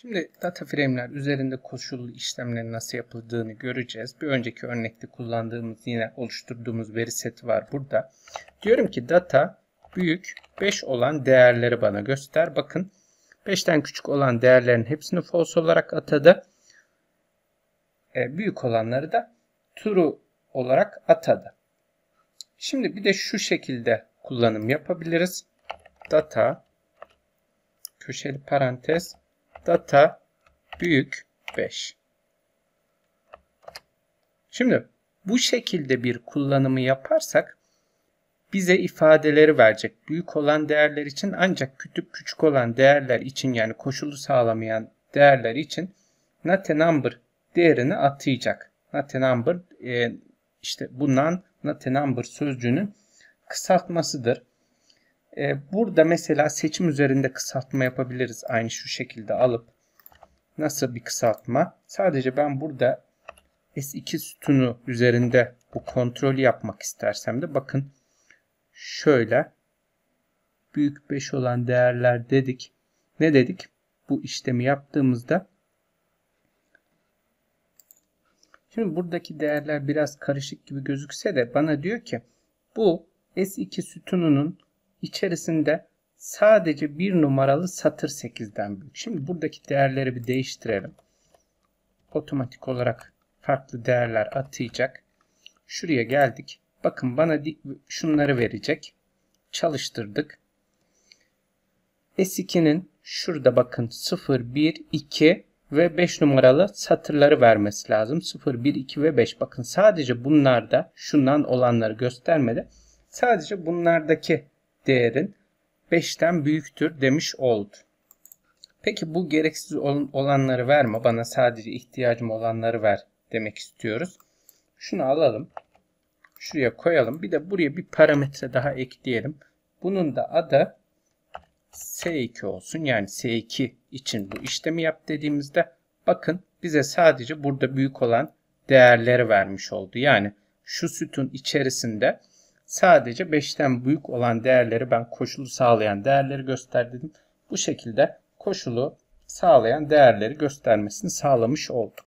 Şimdi data frame'ler üzerinde koşullu işlemlerin nasıl yapıldığını göreceğiz. Bir önceki örnekte kullandığımız yine oluşturduğumuz veri seti var burada. Diyorum ki data büyük 5 olan değerleri bana göster. Bakın 5'ten küçük olan değerlerin hepsini false olarak atadı. E, büyük olanları da true olarak atadı. Şimdi bir de şu şekilde kullanım yapabiliriz. Data köşeli parantez data büyük 5. Şimdi bu şekilde bir kullanımı yaparsak bize ifadeleri verecek. Büyük olan değerler için ancak küçük küçük olan değerler için yani koşulu sağlamayan değerler için not a number değerini atayacak. Not a number e, işte bu non not a number sözcüğünün kısaltmasıdır. Ee, burada mesela seçim üzerinde kısaltma yapabiliriz. Aynı şu şekilde alıp nasıl bir kısaltma? Sadece ben burada S2 sütunu üzerinde bu kontrolü yapmak istersem de bakın şöyle büyük 5 olan değerler dedik. Ne dedik? Bu işlemi yaptığımızda Şimdi buradaki değerler biraz karışık gibi gözükse de bana diyor ki bu S2 sütununun içerisinde sadece bir numaralı satır 8'den büyük. Şimdi buradaki değerleri bir değiştirelim. Otomatik olarak farklı değerler atayacak. Şuraya geldik. Bakın bana şunları verecek. Çalıştırdık. S2'nin şurada bakın 0, 1, 2 ve 5 numaralı satırları vermesi lazım. 0, 1, 2 ve 5. Bakın sadece bunlarda şundan olanları göstermedi. Sadece bunlardaki değerin 5'ten büyüktür demiş oldu. Peki bu gereksiz olanları verme bana sadece ihtiyacım olanları ver demek istiyoruz. Şunu alalım. Şuraya koyalım. Bir de buraya bir parametre daha ekleyelim. Bunun da adı S2 olsun. Yani S2 için bu işlemi yap dediğimizde bakın bize sadece burada büyük olan değerleri vermiş oldu. Yani şu sütun içerisinde Sadece 5'ten büyük olan değerleri ben koşulu sağlayan değerleri göster dedim. Bu şekilde koşulu sağlayan değerleri göstermesini sağlamış olduk.